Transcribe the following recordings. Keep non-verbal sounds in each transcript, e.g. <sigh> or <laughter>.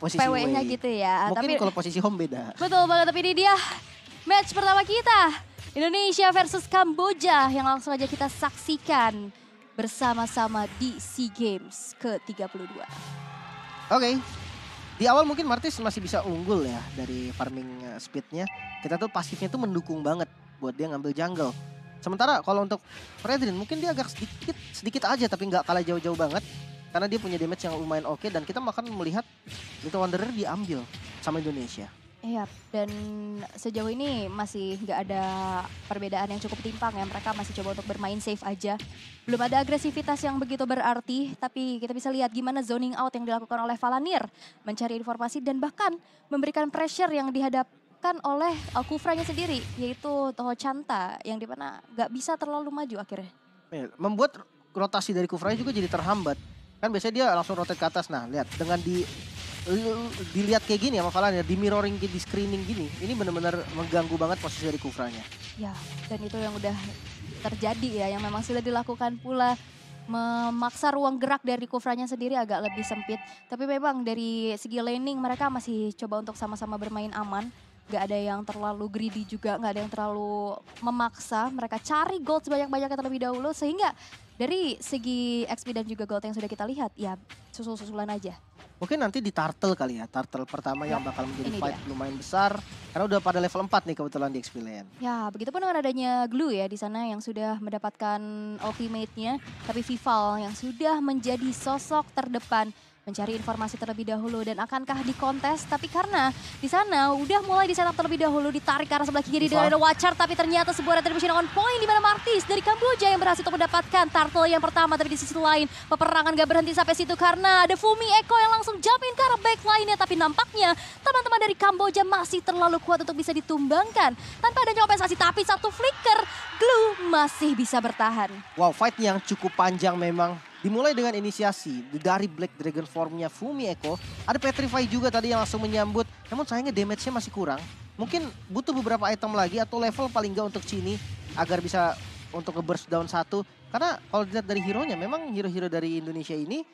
posisi PW-nya gitu ya. Mungkin tapi, kalau posisi home beda. Betul banget, tapi ini dia match pertama kita. Indonesia versus Kamboja yang langsung aja kita saksikan bersama-sama di SEA Games ke-32. Oke, okay. di awal mungkin Martis masih bisa unggul ya dari farming eh, speednya. Kita tuh pasifnya tuh mendukung banget buat dia ngambil jungle. Sementara kalau untuk Fredrin mungkin dia agak sedikit sedikit aja tapi nggak kalah jauh-jauh banget. Karena dia punya damage yang lumayan oke okay, dan kita makan melihat Little Wanderer diambil sama Indonesia. Iya, dan sejauh ini masih nggak ada perbedaan yang cukup timpang ya. Mereka masih coba untuk bermain safe aja. Belum ada agresivitas yang begitu berarti, tapi kita bisa lihat gimana zoning out yang dilakukan oleh Valanir. Mencari informasi dan bahkan memberikan pressure yang dihadapkan oleh Kufra nya sendiri, yaitu Toho Chanta, yang dimana nggak bisa terlalu maju akhirnya. Iya, membuat rotasi dari Kufranya juga jadi terhambat Kan biasanya dia langsung rotate ke atas. Nah, lihat dengan di dilihat kayak gini ya masalahnya di mirroring di screening gini ini benar-benar mengganggu banget posisi dari Kufranya. Ya, dan itu yang udah terjadi ya yang memang sudah dilakukan pula memaksa ruang gerak dari Kufranya sendiri agak lebih sempit. Tapi memang dari segi laning mereka masih coba untuk sama-sama bermain aman nggak ada yang terlalu greedy juga, nggak ada yang terlalu memaksa. Mereka cari gold sebanyak-banyaknya terlebih dahulu sehingga dari segi XP dan juga gold yang sudah kita lihat ya susul-susulan aja. Mungkin nanti di turtle kali ya, turtle pertama yang ya, bakal menjadi Ini fight dia. lumayan besar karena udah pada level 4 nih kebetulan di XP lane. Ya, begitupun dengan adanya Glue ya di sana yang sudah mendapatkan ultimate-nya tapi Vival yang sudah menjadi sosok terdepan mencari informasi terlebih dahulu dan akankah dikontes tapi karena di sana udah mulai di setup terlebih dahulu ditarik ke arah sebelah kiri dengan ada wacar tapi ternyata sebuah retribution on point di mana Martis dari Kamboja yang berhasil untuk mendapatkan turtle yang pertama tapi di sisi lain peperangan gak berhenti sampai situ karena ada Fumi Eko yang langsung jumpin ke arah back lainnya tapi nampaknya teman-teman dari Kamboja masih terlalu kuat untuk bisa ditumbangkan tanpa adanya kompensasi tapi satu flicker Glue masih bisa bertahan. Wow fight yang cukup panjang memang Dimulai dengan inisiasi dari Black Dragon formnya Fumi Eko. Ada Petrify juga tadi yang langsung menyambut. Namun sayangnya damage-nya masih kurang. Mungkin butuh beberapa item lagi atau level paling nggak untuk Chini. Agar bisa untuk nge-burst down satu. Karena kalau dilihat dari hero-nya memang hero-hero dari Indonesia ini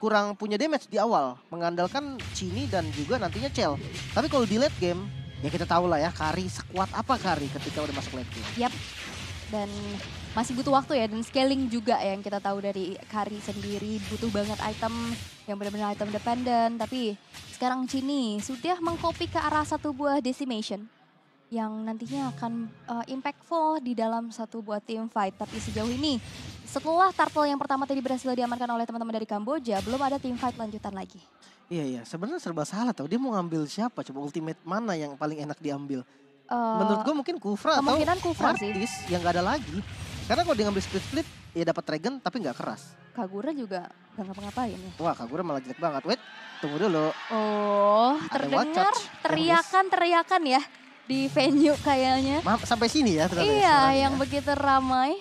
kurang punya damage di awal. Mengandalkan Chini dan juga nantinya Cel. Tapi kalau di late game ya kita tahu lah ya Kari sekuat apa Kari ketika udah masuk late game. Yap. Dan masih butuh waktu ya dan scaling juga ya, yang kita tahu dari Kari sendiri butuh banget item yang benar-benar item dependent tapi sekarang Cini sudah mengkopi ke arah satu buah decimation yang nantinya akan uh, impactful di dalam satu buah team fight tapi sejauh ini setelah turtle yang pertama tadi berhasil diamankan oleh teman-teman dari Kamboja belum ada team fight lanjutan lagi. Iya iya sebenarnya serba salah tau dia mau ngambil siapa coba ultimate mana yang paling enak diambil. Uh, Menurut gue mungkin Kufra atau Kufra Martis sih. yang gak ada lagi. Karena kalau dia ngambil split-split, ya dapat Dragon tapi nggak keras. Kagura juga nggak ngapa-ngapain ya. Wah Kagura malah jelek banget. Wait, tunggu dulu. Oh, Ada terdengar teriakan-teriakan ya di hmm. venue kayaknya. Maaf, sampai sini ya Iya, ya, yang ya. begitu ramai.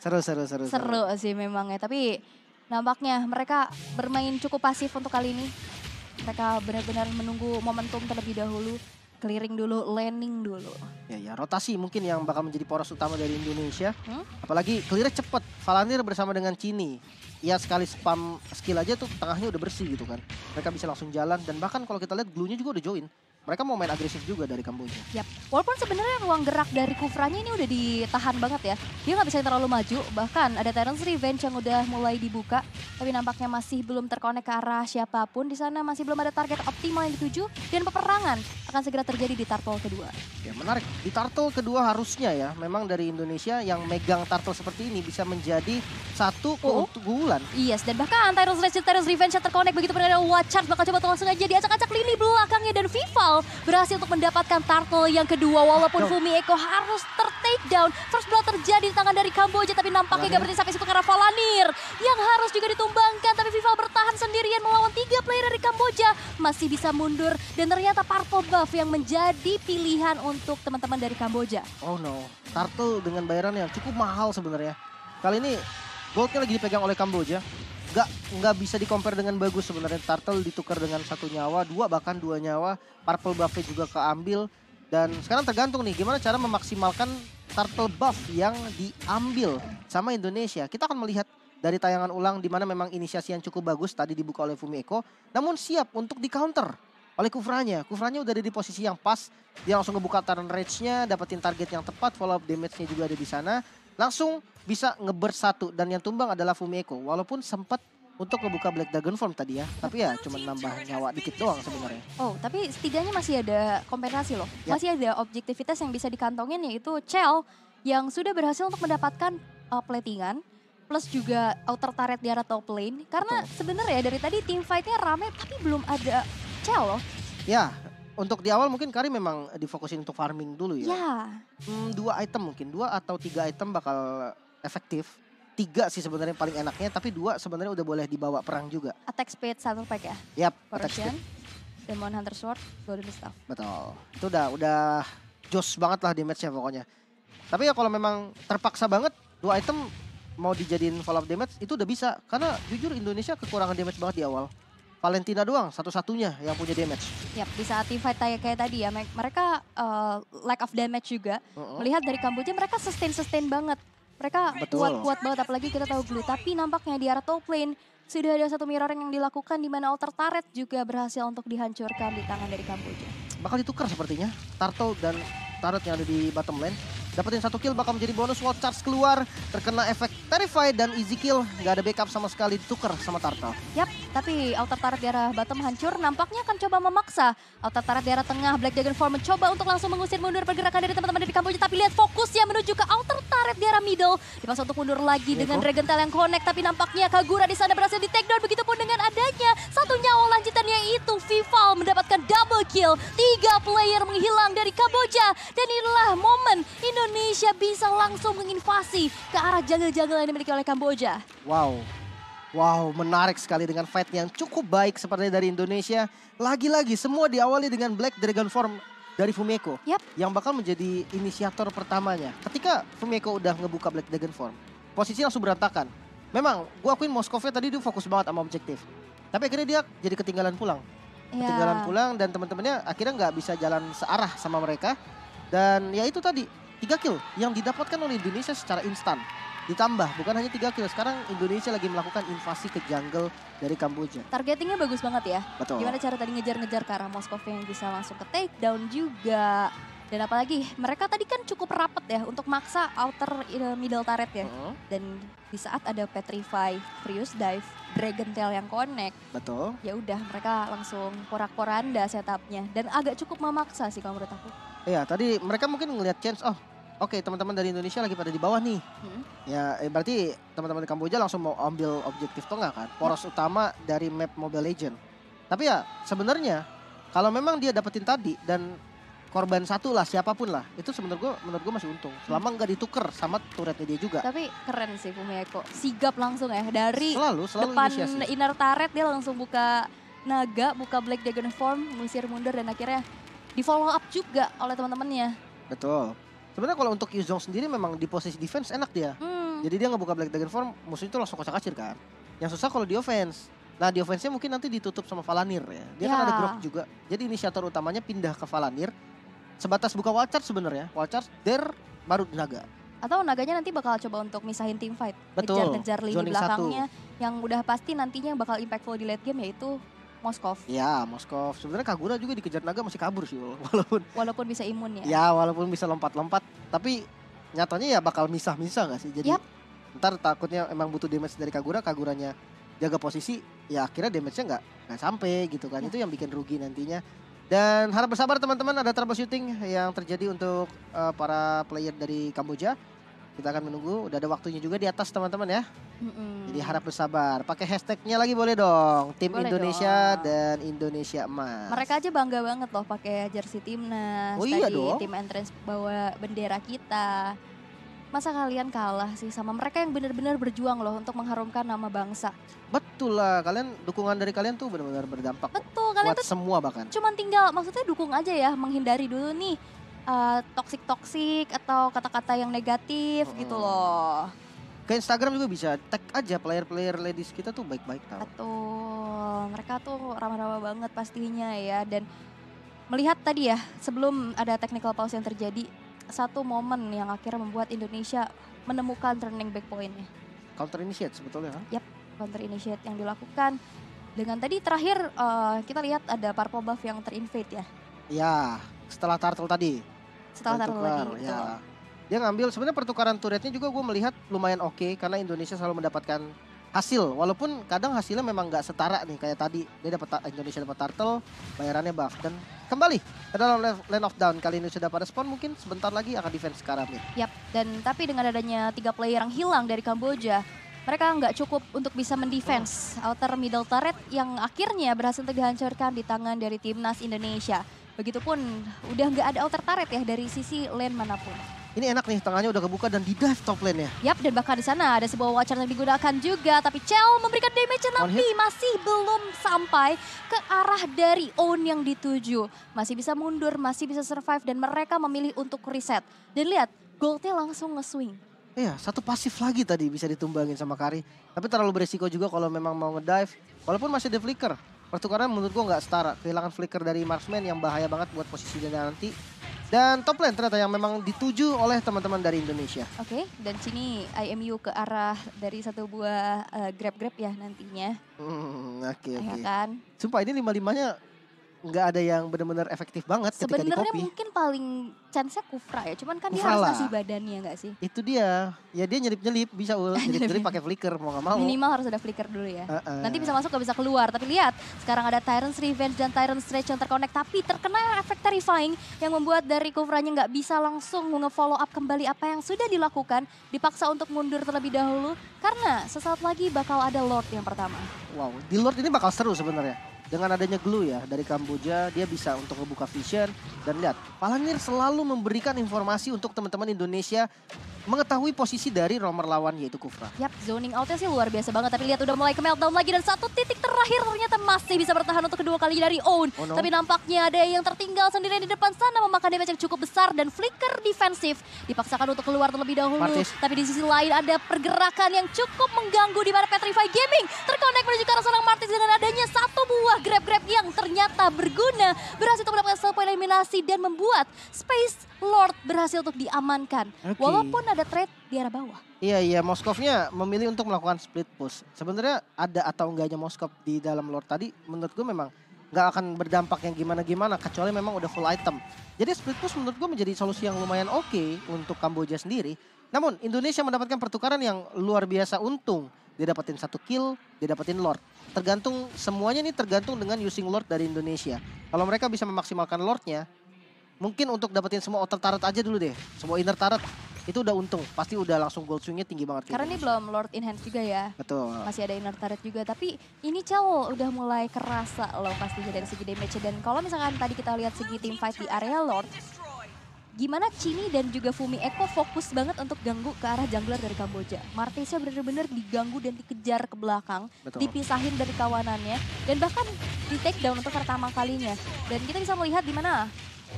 Seru, seru, seru. Seru, seru. sih memangnya, tapi nampaknya mereka bermain cukup pasif untuk kali ini. Mereka benar-benar menunggu momentum terlebih dahulu. Clearing dulu, landing dulu. Ya ya, rotasi mungkin yang bakal menjadi poros utama dari Indonesia. Hmm? Apalagi clear cepet. Valanir bersama dengan Cini. Ya sekali spam skill aja tuh tengahnya udah bersih gitu kan. Mereka bisa langsung jalan dan bahkan kalau kita lihat glunya juga udah join mereka mau main agresif juga dari Kamboja. Yep. Walaupun sebenarnya ruang gerak dari Kufranya ini udah ditahan banget ya. Dia nggak bisa terlalu maju. Bahkan ada Terence Revenge yang udah mulai dibuka. Tapi nampaknya masih belum terkonek ke arah siapapun. Di sana masih belum ada target optimal yang dituju. Dan peperangan akan segera terjadi di Tartel kedua. Ya menarik. Di Tartel kedua harusnya ya. Memang dari Indonesia yang megang Tartel seperti ini bisa menjadi satu oh. keunggulan. iya Yes. Dan bahkan Terence Revenge, Terence Revenge yang terkonek begitu pun ada Watchard. Bakal coba langsung aja diacak-acak lini belakangnya. Dan Vival Turtle berhasil untuk mendapatkan Turtle yang kedua walaupun Fumi Eko harus tertake down. First blood terjadi di tangan dari Kamboja tapi nampaknya gak berhenti sampai situ karena Valanir yang harus juga ditumbangkan tapi Vival bertahan sendirian melawan tiga player dari Kamboja masih bisa mundur dan ternyata Purple Buff yang menjadi pilihan untuk teman-teman dari Kamboja. Oh no, Turtle dengan bayaran yang cukup mahal sebenarnya. Kali ini goldnya lagi dipegang oleh Kamboja nggak nggak bisa dikompar dengan bagus sebenarnya Turtle ditukar dengan satu nyawa dua bahkan dua nyawa Purple buffnya juga keambil dan sekarang tergantung nih gimana cara memaksimalkan Turtle buff yang diambil sama Indonesia kita akan melihat dari tayangan ulang di mana memang inisiasi yang cukup bagus tadi dibuka oleh Fumi Eko namun siap untuk di counter oleh Kufranya. Kufranya udah ada di posisi yang pas. Dia langsung ngebuka turn range nya dapetin target yang tepat, follow up damage-nya juga ada di sana langsung bisa ngeber satu dan yang tumbang adalah Fumieko walaupun sempat untuk ngebuka Black Dragon form tadi ya. Tapi ya cuma nambah nyawa dikit doang sebenarnya. Oh, tapi setidaknya masih ada kompensasi loh. Ya. Masih ada objektivitas yang bisa dikantongin yaitu Chell yang sudah berhasil untuk mendapatkan uh, platingan plus juga outer turret di arah top lane. Karena sebenarnya dari tadi team fightnya rame tapi belum ada Chell loh. Ya, untuk di awal mungkin Kari memang difokusin untuk farming dulu ya. Ya. Hmm, dua item mungkin, dua atau tiga item bakal efektif. Tiga sih sebenarnya paling enaknya, tapi dua sebenarnya udah boleh dibawa perang juga. Attack speed satu pack ya? Yap, attack speed. Demon Hunter Sword, Golden Staff. Betul. Itu udah udah joss banget lah damage-nya pokoknya. Tapi ya kalau memang terpaksa banget dua item mau dijadiin follow up damage itu udah bisa karena jujur Indonesia kekurangan damage banget di awal. Valentina doang satu-satunya yang punya damage. Yap, di saat teamfight kayak tadi ya, mereka uh, lack of damage juga. Uh -uh. Melihat dari Kamboja mereka sustain-sustain banget. Mereka kuat-kuat banget, apalagi kita tahu dulu. Tapi nampaknya di arah top lane, sudah ada satu mirror yang dilakukan di mana altar Taret juga berhasil untuk dihancurkan di tangan dari Kamboja. Bakal ditukar sepertinya, Tarto dan Taret yang ada di bottom lane. Dapetin satu kill bakal menjadi bonus. Wall charge keluar. Terkena efek Terrify dan easy kill. Gak ada backup sama sekali. Ditukar sama Tartar. Yap, tapi altar turret di arah bottom hancur. Nampaknya akan coba memaksa. altar turret di arah tengah. Black Dragon Form mencoba untuk langsung mengusir mundur pergerakan dari teman-teman dari kampungnya. Tapi lihat fokusnya menuju ke altar turret di arah middle. Dipaksa untuk mundur lagi iya, dengan Dragon Tail yang connect. Tapi nampaknya Kagura di sana berhasil di take Begitupun dengan adanya satu nyawa lanjutannya itu. Vival mendapatkan double kill. Tiga player menghilang dari Kamboja. Dan inilah Indonesia bisa langsung menginvasi ke arah jungle-jungle yang dimiliki oleh Kamboja. Wow, Wow, menarik sekali dengan fight yang cukup baik seperti dari Indonesia. Lagi-lagi semua diawali dengan Black Dragon Form dari Fumeko. Yep. Yang bakal menjadi inisiator pertamanya. Ketika Fumeko udah ngebuka Black Dragon Form, posisi langsung berantakan. Memang, gue akuin Moskovnya tadi dia fokus banget sama objektif. Tapi akhirnya dia jadi ketinggalan pulang. Yeah. Ketinggalan pulang dan teman-temannya akhirnya nggak bisa jalan searah sama mereka. Dan ya itu tadi, tiga kill yang didapatkan oleh Indonesia secara instan. Ditambah, bukan hanya tiga kill, sekarang Indonesia lagi melakukan invasi ke jungle dari Kamboja. Targetingnya bagus banget ya. Betul. Gimana cara tadi ngejar-ngejar ke arah Moskov yang bisa langsung ke take down juga. Dan apalagi mereka tadi kan cukup rapet ya untuk maksa outer eh, middle turret ya. Uh -huh. Dan di saat ada Petrify, Prius Dive, Dragon Tail yang connect. Betul. Ya udah mereka langsung porak-poranda setupnya. Dan agak cukup memaksa sih kalau menurut aku. Iya tadi mereka mungkin ngelihat chance, oh oke okay, teman-teman dari Indonesia lagi pada di bawah nih. Hmm. Ya eh, berarti teman-teman di Kamboja langsung mau ambil objektif tengah kan. Poros hmm. utama dari map Mobile Legend. Tapi ya sebenarnya kalau memang dia dapetin tadi dan korban satu lah siapapun lah itu sebenarnya gue menurut gue masih untung hmm. selama nggak dituker sama turretnya dia juga tapi keren sih Fumiko sigap langsung ya dari selalu, selalu depan inisiasi. inner turret dia langsung buka naga buka black dragon form musir mundur dan akhirnya di follow up juga oleh teman-temannya betul Sebenarnya kalau untuk Yuzong sendiri memang di posisi defense enak dia. Hmm. Jadi dia ngebuka Black Dragon form, musuh itu langsung kocak-kacir kan. Yang susah kalau di offense. Nah di offense-nya mungkin nanti ditutup sama Valanir ya. Dia yeah. kan ada ya. Grok juga. Jadi inisiator utamanya pindah ke Valanir. Sebatas buka Wacar sebenarnya. Wacar, there, baru Naga. Atau naganya nanti bakal coba untuk misahin team fight. Betul. Kejar-kejar lini belakangnya. Satu. Yang udah pasti nantinya bakal impactful di late game yaitu Moskov. Ya, Moskov. Sebenarnya Kagura juga dikejar naga masih kabur sih <laughs> walaupun walaupun bisa imun ya. Ya, walaupun bisa lompat-lompat, tapi nyatanya ya bakal misah-misah gak sih? Jadi yep. ntar takutnya emang butuh damage dari Kagura, Kaguranya jaga posisi, ya akhirnya damage-nya nggak nggak sampai gitu kan. Yep. Itu yang bikin rugi nantinya. Dan harap bersabar teman-teman ada troubleshooting yang terjadi untuk uh, para player dari Kamboja. Kita akan menunggu. Udah ada waktunya juga di atas teman-teman ya. mm hmm Jadi harap bersabar. Pakai hashtagnya lagi boleh dong. Tim boleh Indonesia dong. dan Indonesia Emas. Mereka aja bangga banget loh pakai jersey timnas. Oh iya Tadi dong. Tim entrance bawa bendera kita. Masa kalian kalah sih sama mereka yang benar-benar berjuang loh untuk mengharumkan nama bangsa. Betul lah, kalian dukungan dari kalian tuh benar-benar berdampak. Betul, kalian tuh semua bahkan. Cuman tinggal maksudnya dukung aja ya, menghindari dulu nih uh, eh, toxic toxic atau kata-kata yang negatif gitu hmm. gitu loh. Ke Instagram juga bisa tag aja player-player ladies kita tuh baik-baik tau. Betul, mereka tuh ramah-ramah banget pastinya ya dan melihat tadi ya sebelum ada technical pause yang terjadi satu momen yang akhirnya membuat Indonesia menemukan turning back pointnya. Counter initiate sebetulnya kan? Yap, counter initiate yang dilakukan dengan tadi terakhir uh, kita lihat ada purple buff yang terinvade ya. Ya, setelah turtle tadi. Setelah tukar, taruh lagi. Ya. Dia ngambil sebenarnya pertukaran turretnya juga gue melihat lumayan oke okay, karena Indonesia selalu mendapatkan hasil walaupun kadang hasilnya memang nggak setara nih kayak tadi dia dapat Indonesia dapat turtle bayarannya buff dan kembali ke dalam land of down kali ini sudah pada spawn mungkin sebentar lagi akan defense sekarang ya. Yap dan tapi dengan adanya tiga player yang hilang dari Kamboja mereka nggak cukup untuk bisa mendefense outer middle turret yang akhirnya berhasil dihancurkan di tangan dari timnas Indonesia. Begitupun udah nggak ada outer turret ya dari sisi lane manapun. Ini enak nih, tangannya udah kebuka dan di dive top lane ya. Yap, dan bahkan di sana ada sebuah watcher yang digunakan juga. Tapi Chell memberikan damage tapi masih belum sampai ke arah dari own yang dituju. Masih bisa mundur, masih bisa survive dan mereka memilih untuk reset. Dan lihat, goldnya langsung nge-swing. Iya, satu pasif lagi tadi bisa ditumbangin sama Kari. Tapi terlalu beresiko juga kalau memang mau ngedive. Walaupun masih ada flicker. Pertukaran menurut gue nggak setara. Kehilangan flicker dari marksman yang bahaya banget buat posisi dia nanti. Dan top lane ternyata yang memang dituju oleh teman-teman dari Indonesia. Oke, okay, dan sini IMU ke arah dari satu buah eh, grab-grab uh, ya nantinya. Hmm, oke, okay, ya oke. Okay. Ya kan? Sumpah ini lima-limanya nggak ada yang benar-benar efektif banget Sebenernya di kopi. mungkin paling chance-nya Kufra ya, cuman kan Kufra dia harus ngasih badannya nggak sih? Itu dia, ya dia nyelip-nyelip bisa ul, <laughs> nyelip-nyelip pakai flicker mau nggak mau. Minimal harus ada flicker dulu ya. Uh -uh. Nanti bisa masuk nggak bisa keluar, tapi lihat sekarang ada Tyrant's Revenge dan Tyrant's Stretch yang terkonek, tapi terkena efek terrifying yang membuat dari Kufranya nggak bisa langsung nge-follow up kembali apa yang sudah dilakukan, dipaksa untuk mundur terlebih dahulu karena sesaat lagi bakal ada Lord yang pertama. Wow, di Lord ini bakal seru sebenarnya dengan adanya glue ya dari Kamboja dia bisa untuk membuka vision dan lihat Palangir selalu memberikan informasi untuk teman-teman Indonesia mengetahui posisi dari romer lawan yaitu Kufra. Yap, zoning outnya sih luar biasa banget tapi lihat udah mulai ke meltdown lagi dan satu titik terakhir ternyata masih bisa bertahan untuk kedua kali dari Own. Oh no. Tapi nampaknya ada yang tertinggal sendirian di depan sana memakan damage yang cukup besar dan flicker defensif. Dipaksakan untuk keluar terlebih dahulu. Martis. Tapi di sisi lain ada pergerakan yang cukup mengganggu di mana Petrify Gaming terkonek menuju ke arah seorang Martis dengan adanya satu buah grab-grab yang ternyata berguna. Berhasil untuk mendapatkan self eliminasi dan membuat Space Lord berhasil untuk diamankan. Okay. Walaupun ada trade di arah bawah. Iya iya Moskovnya memilih untuk melakukan split push. Sebenarnya ada atau enggaknya Moskov di dalam Lord tadi menurut gue memang nggak akan berdampak yang gimana-gimana kecuali memang udah full item. Jadi split push menurut gue menjadi solusi yang lumayan oke okay untuk Kamboja sendiri. Namun Indonesia mendapatkan pertukaran yang luar biasa untung. Dia dapetin satu kill, dia dapetin lord. Tergantung semuanya ini tergantung dengan using lord dari Indonesia. Kalau mereka bisa memaksimalkan lordnya, mungkin untuk dapetin semua outer turret aja dulu deh. Semua inner turret itu udah untung. Pasti udah langsung gold swingnya tinggi banget. Karena ini gitu. belum Lord Enhance juga ya. Betul. Masih ada inner turret juga. Tapi ini Chow udah mulai kerasa loh pastinya dari segi damage. Dan kalau misalkan tadi kita lihat segi tim fight di area Lord, gimana Chini dan juga Fumi Eko fokus banget untuk ganggu ke arah jungler dari Kamboja. Martisnya benar-benar diganggu dan dikejar ke belakang, Betul. dipisahin dari kawanannya, dan bahkan di take down untuk pertama kalinya. Dan kita bisa melihat di mana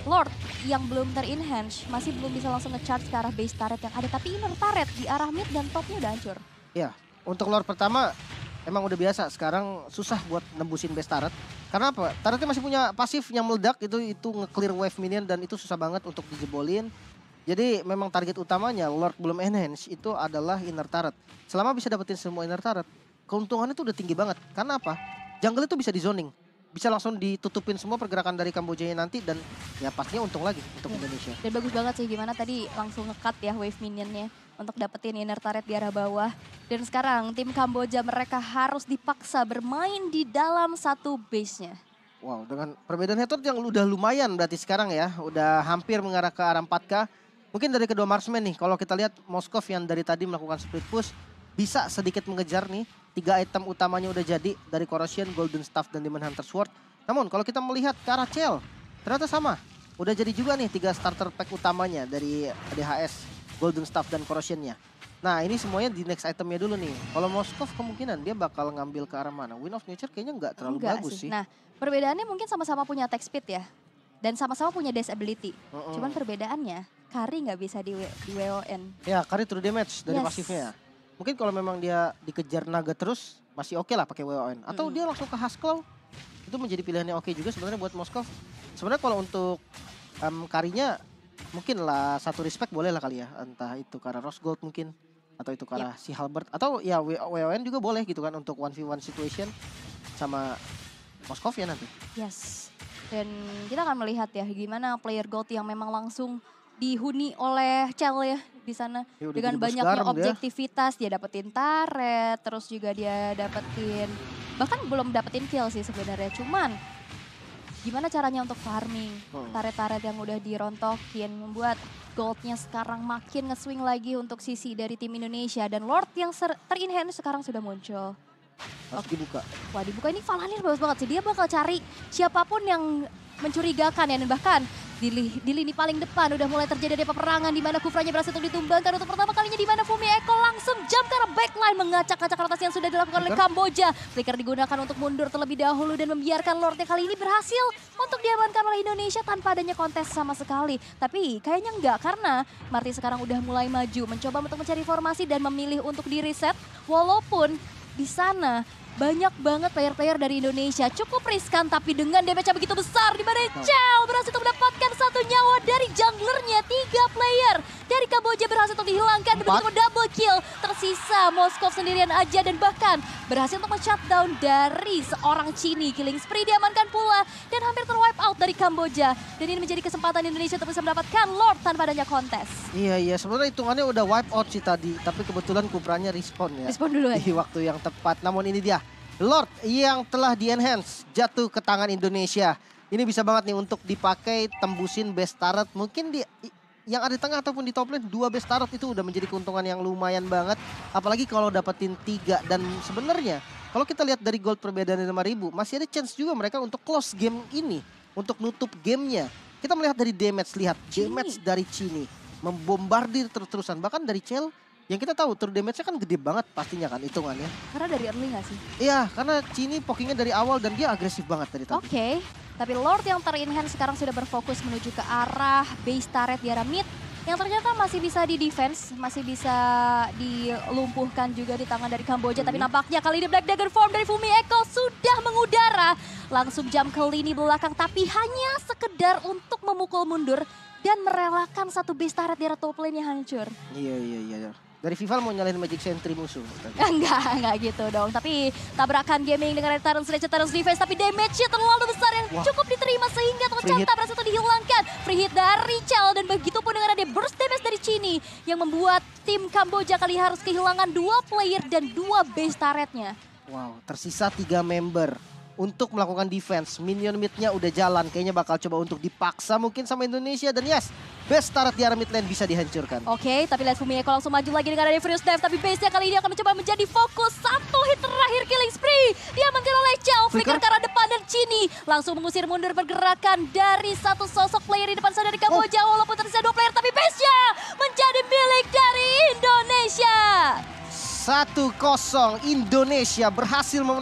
Lord yang belum terenhance masih belum bisa langsung ngecharge ke arah base turret yang ada. Tapi inner turret di arah mid dan topnya udah hancur. Ya, untuk Lord pertama emang udah biasa. Sekarang susah buat nembusin base turret. Karena apa? Turretnya masih punya pasif yang meledak itu itu nge-clear wave minion dan itu susah banget untuk dijebolin. Jadi memang target utamanya Lord belum enhance itu adalah inner turret. Selama bisa dapetin semua inner turret, keuntungannya tuh udah tinggi banget. Karena apa? Jungle itu bisa di zoning bisa langsung ditutupin semua pergerakan dari Kamboja nanti dan ya pastinya untung lagi untuk ya. Indonesia. Dan bagus banget sih gimana tadi langsung ngekat ya wave minionnya untuk dapetin inner turret di arah bawah. Dan sekarang tim Kamboja mereka harus dipaksa bermain di dalam satu base-nya. Wow, dengan perbedaan head yang udah lumayan berarti sekarang ya. Udah hampir mengarah ke arah 4K. Mungkin dari kedua marksman nih, kalau kita lihat Moskov yang dari tadi melakukan split push, bisa sedikit mengejar nih Tiga item utamanya udah jadi dari Corrosion, Golden Staff, dan Demon Hunter Sword. Namun kalau kita melihat ke arah Cell, ternyata sama. Udah jadi juga nih tiga starter pack utamanya dari DHS, Golden Staff, dan corrosion Nah ini semuanya di next itemnya dulu nih. Kalau Moskov kemungkinan dia bakal ngambil ke arah mana? Win of Nature kayaknya nggak terlalu Enggak bagus sih. sih. Nah perbedaannya mungkin sama-sama punya attack speed ya. Dan sama-sama punya disability. Mm -mm. Cuman perbedaannya Kari nggak bisa di, di WON. Ya Kari true damage dari yes. pasifnya. Mungkin kalau memang dia dikejar naga terus masih oke okay lah pakai WON atau hmm. dia langsung ke Haskell itu menjadi pilihan yang oke okay juga sebenarnya buat Moskov. Sebenarnya kalau untuk um, karinya mungkin lah satu respect boleh lah kali ya entah itu karena Rose Gold mungkin atau itu karena iya. yep. si Halbert atau ya WON juga boleh gitu kan untuk one v one situation sama Moskov ya nanti. Yes. Dan kita akan melihat ya gimana player Gold yang memang langsung dihuni oleh Cel ya di sana iya, ya, dengan banyaknya objektivitas dia. dia dapetin taret terus juga dia dapetin bahkan belum dapetin kill sih sebenarnya cuman gimana caranya untuk farming oh. taret-taret yang udah dirontokin membuat goldnya sekarang makin ngeswing lagi untuk sisi dari tim Indonesia dan Lord yang terinhance sekarang sudah muncul harus dibuka. Wah dibuka ini falanir bagus banget sih. Dia bakal cari siapapun yang mencurigakan ya. Dan bahkan di, di lini paling depan udah mulai terjadi ada peperangan di mana Kufranya berhasil untuk ditumbangkan untuk pertama kalinya di mana Fumi Eko langsung jump karena backline mengacak-acak rotas yang sudah dilakukan oleh Kamboja. Flicker digunakan untuk mundur terlebih dahulu dan membiarkan Lordnya kali ini berhasil untuk diamankan oleh Indonesia tanpa adanya kontes sama sekali. Tapi kayaknya enggak karena Marti sekarang udah mulai maju mencoba untuk mencari formasi dan memilih untuk di reset walaupun di sana banyak banget player-player dari Indonesia. Cukup riskan tapi dengan damage yang begitu besar di mana Chow berhasil untuk mendapatkan satu nyawa dari junglernya. Tiga player dari Kamboja berhasil untuk dihilangkan dan begitu double kill. Tersisa Moskov sendirian aja dan bahkan berhasil untuk men-shutdown dari seorang Cini. Killing spree diamankan pula dan hampir terwipe out dari Kamboja. Dan ini menjadi kesempatan Indonesia untuk bisa mendapatkan Lord tanpa adanya kontes. Iya, iya. Sebenarnya hitungannya udah wipe out sih tadi. Tapi kebetulan kubranya respon ya. Respon dulu ya. Di waktu yang tepat. Namun ini dia Lord yang telah di-enhance jatuh ke tangan Indonesia. Ini bisa banget nih untuk dipakai tembusin best turret. Mungkin di yang ada di tengah ataupun di top lane dua best turret itu udah menjadi keuntungan yang lumayan banget apalagi kalau dapetin tiga dan sebenarnya kalau kita lihat dari gold perbedaan lima masih ada chance juga mereka untuk close game ini untuk nutup gamenya kita melihat dari damage lihat damage dari Cini membombardir terus-terusan bahkan dari Cel yang kita tahu true damage-nya kan gede banget pastinya kan hitungannya. Karena dari early gak sih? Iya, karena Cini pokingnya dari awal dan dia agresif banget tadi. Oke, okay. tapi Lord yang terinhand sekarang sudah berfokus menuju ke arah base turret di arah mid. Yang ternyata masih bisa di defense, masih bisa dilumpuhkan juga di tangan dari Kamboja. -hmm. Tapi nampaknya kali ini Black Dagger form dari Fumi Eko sudah mengudara. Langsung jam ke lini belakang, tapi hanya sekedar untuk memukul mundur dan merelakan satu base turret di arah top lane yang hancur. Iya, iya, iya. iya. Dari Vival mau nyalain Magic Sentry musuh? <laughs> Enggak, enggak gitu dong. Tapi tabrakan gaming dengan Return Sledge, Return Defense. Tapi damage-nya terlalu besar yang Wah. cukup diterima sehingga tocan tabrak itu dihilangkan. Free hit dari Chal dan begitu pun dengan ada burst damage dari Chini. Yang membuat tim Kamboja kali harus kehilangan dua player dan dua base turret-nya. Wow, tersisa tiga member untuk melakukan defense. Minion midnya udah jalan, kayaknya bakal coba untuk dipaksa mungkin sama Indonesia. Dan yes, best turret di arah mid lane bisa dihancurkan. Oke, okay, tapi lihat Fumieko langsung maju lagi dengan ada Furious Dive. Tapi base-nya kali ini akan mencoba menjadi fokus. Satu hit terakhir killing spree. Dia menggila oleh Chow. flicker ke arah depan dan Chini. Langsung mengusir mundur pergerakan dari satu sosok player di depan sana dari Kamboja. Oh. Walaupun tersisa dua player, tapi base-nya menjadi milik dari Indonesia. satu kosong Indonesia berhasil